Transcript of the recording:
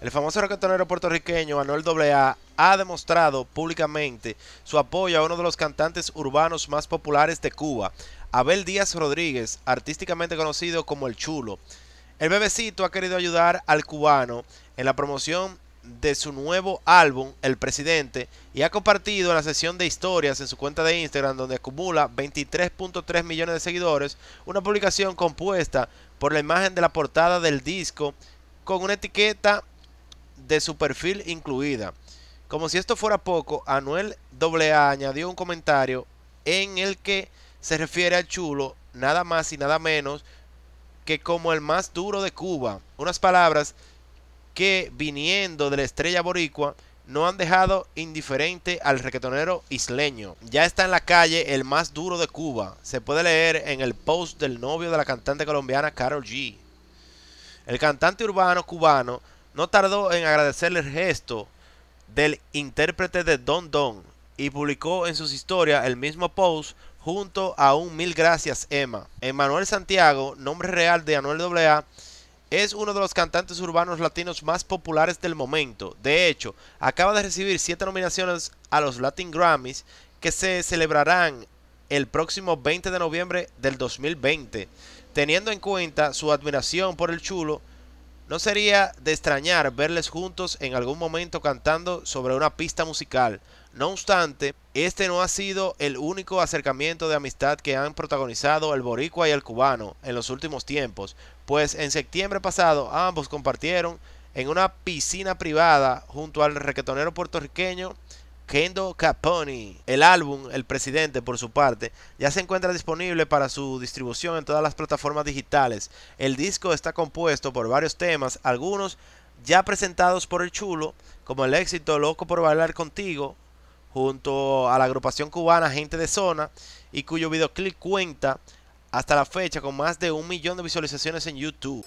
El famoso reggaetonero puertorriqueño Anuel AA ha demostrado públicamente su apoyo a uno de los cantantes urbanos más populares de Cuba, Abel Díaz Rodríguez, artísticamente conocido como El Chulo. El bebecito ha querido ayudar al cubano en la promoción de su nuevo álbum, El Presidente, y ha compartido en la sesión de historias en su cuenta de Instagram, donde acumula 23.3 millones de seguidores, una publicación compuesta por la imagen de la portada del disco con una etiqueta de su perfil incluida. Como si esto fuera poco, Anuel AA añadió un comentario en el que se refiere al chulo nada más y nada menos que como el más duro de Cuba. Unas palabras que viniendo de la estrella boricua no han dejado indiferente al requetonero isleño. Ya está en la calle el más duro de Cuba. Se puede leer en el post del novio de la cantante colombiana Carol G. El cantante urbano cubano no tardó en agradecer el gesto del intérprete de Don Don y publicó en sus historias el mismo post junto a un mil gracias Emma. Emmanuel Santiago, nombre real de Anuel AA, es uno de los cantantes urbanos latinos más populares del momento. De hecho, acaba de recibir siete nominaciones a los Latin Grammys que se celebrarán el próximo 20 de noviembre del 2020. Teniendo en cuenta su admiración por el chulo, no sería de extrañar verles juntos en algún momento cantando sobre una pista musical. No obstante, este no ha sido el único acercamiento de amistad que han protagonizado el boricua y el cubano en los últimos tiempos, pues en septiembre pasado ambos compartieron en una piscina privada junto al requetonero puertorriqueño Kendo Caponi. El álbum, El Presidente, por su parte, ya se encuentra disponible para su distribución en todas las plataformas digitales. El disco está compuesto por varios temas, algunos ya presentados por el chulo, como el éxito Loco por Bailar Contigo, junto a la agrupación cubana Gente de Zona, y cuyo videoclip cuenta hasta la fecha con más de un millón de visualizaciones en YouTube.